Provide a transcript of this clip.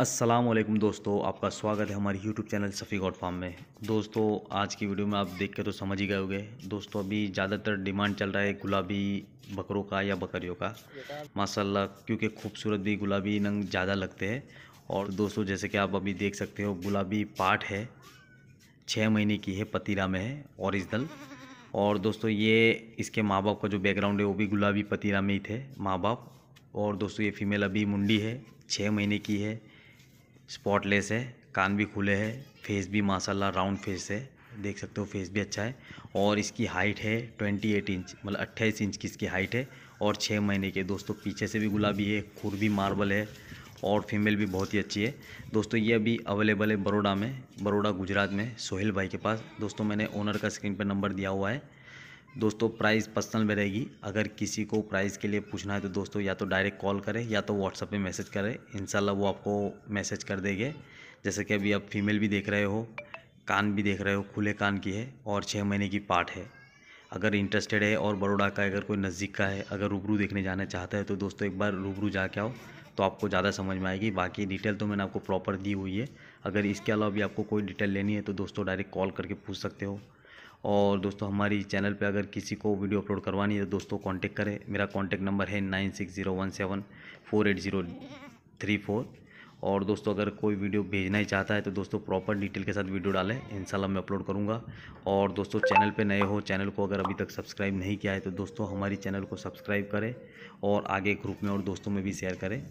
असलम दोस्तों आपका स्वागत है हमारे YouTube channel Safi god farm में दोस्तों आज की वीडियो में आप देख के तो समझ ही गए होंगे दोस्तों अभी ज़्यादातर डिमांड चल रहा है गुलाबी बकरों का या बकरियों का माशाला क्योंकि खूबसूरत भी गुलाबी नंग ज़्यादा लगते हैं और दोस्तों जैसे कि आप अभी देख सकते हो गुलाबी पाठ है छः महीने की है पतीरा में है औरिजनल और दोस्तों ये इसके माँ बाप का जो बैकग्राउंड है वो भी गुलाबी पतीरा में ही थे माँ बाप और दोस्तों ये फीमेल अभी मुंडी है छः महीने की है स्पॉटलेस है कान भी खुले हैं फेस भी माशाल्लाह राउंड फेस है देख सकते हो फेस भी अच्छा है और इसकी हाइट है ट्वेंटी एट इंच मतलब अट्ठाईस इंच की इसकी हाइट है और छः महीने के दोस्तों पीछे से भी गुलाबी है खुर भी मार्बल है और फीमेल भी बहुत ही अच्छी है दोस्तों ये अभी अवेलेबल है बड़ोड़ा में बड़ोड़ा गुजरात में सोहेल भाई के पास दोस्तों मैंने ओनर का स्क्रीन पर नंबर दिया हुआ है दोस्तों प्राइस पर्सनल में रहेगी अगर किसी को प्राइस के लिए पूछना है तो दोस्तों या तो डायरेक्ट कॉल करें या तो व्हाट्सअप पे मैसेज करें इन वो आपको मैसेज कर देंगे जैसे कि अभी आप फीमेल भी देख रहे हो कान भी देख रहे हो खुले कान की है और छः महीने की पार्ट है अगर इंटरेस्टेड है और बड़ोड़ा का अगर कोई नज़दीक का है अगर रूबरू देखने जाना चाहता है तो दोस्तों एक बार रूबरू जाके आओ तो आपको ज़्यादा समझ में आएगी बाकी डिटेल तो मैंने आपको प्रॉपर दी हुई है अगर इसके अलावा भी आपको कोई डिटेल लेनी है तो दोस्तों डायरेक्ट कॉल करके पूछ सकते हो और दोस्तों हमारी चैनल पे अगर किसी को वीडियो अपलोड करवानी है तो दोस्तों कांटेक्ट करें मेरा कांटेक्ट नंबर है nine six zero one seven four eight zero three four और दोस्तों अगर कोई वीडियो भेजना ही चाहता है तो दोस्तों प्रॉपर डिटेल के साथ वीडियो डालें इंशाल्लाह मैं अपलोड करूँगा और दोस्तों चैनल पे नए हो चैनल को अगर अभी तक सब्सक्राइब नहीं किया है तो दोस्तों हमारी चैनल को सब्सक्राइब करें और आगे ग्रुप में और दोस्तों में भी शेयर करें